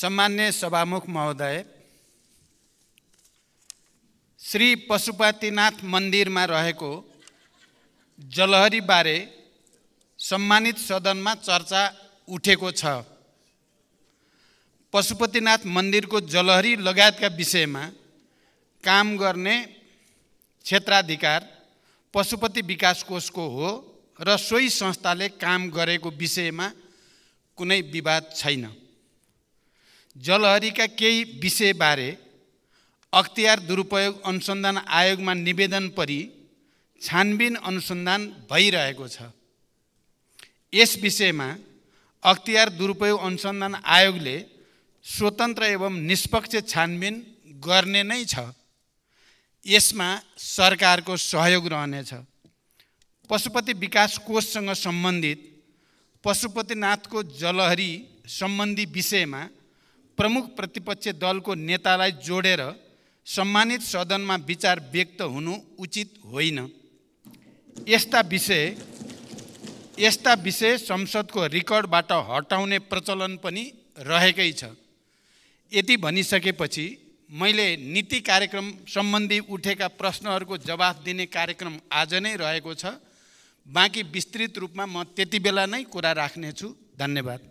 सम्मान्य सभामुख महोदय श्री पशुपतिनाथ मन्दिरमा रहेको जलहरीबारे सम्मानित सदनमा चर्चा उठेको छ पशुपतिनाथ मन्दिरको जलहरी लगायतका विषयमा काम गर्ने क्षेत्राधिकार पशुपति विकास कोषको हो र सोही संस्थाले काम गरेको विषयमा कुनै विवाद छैन जलहरीका केही विषयबारे अख्तियार दुरुपयोग अनुसन्धान आयोगमा निवेदन परि छानबिन अनुसन्धान भइरहेको छ यस विषयमा अख्तियार दुरुपयोग अनुसन्धान आयोगले स्वतन्त्र एवं निष्पक्ष छानबिन गर्ने नै छ यसमा सरकारको सहयोग रहनेछ पशुपति विकास कोषसँग सम्बन्धित पशुपतिनाथको जलहरी सम्बन्धी विषयमा प्रमुख प्रतिपक्ष दलको नेतालाई जोडेर सम्मानित सदनमा विचार व्यक्त हुनु उचित होइन यस्ता विषय यस्ता विषय संसदको रेकर्डबाट हटाउने प्रचलन पनि रहेकै छ यति भनिसकेपछि मैले नीति कार्यक्रम सम्बन्धी उठेका प्रश्नहरूको जवाफ दिने कार्यक्रम आज नै रहेको छ बाँकी विस्तृत रूपमा म त्यति बेला नै कुरा राख्नेछु धन्यवाद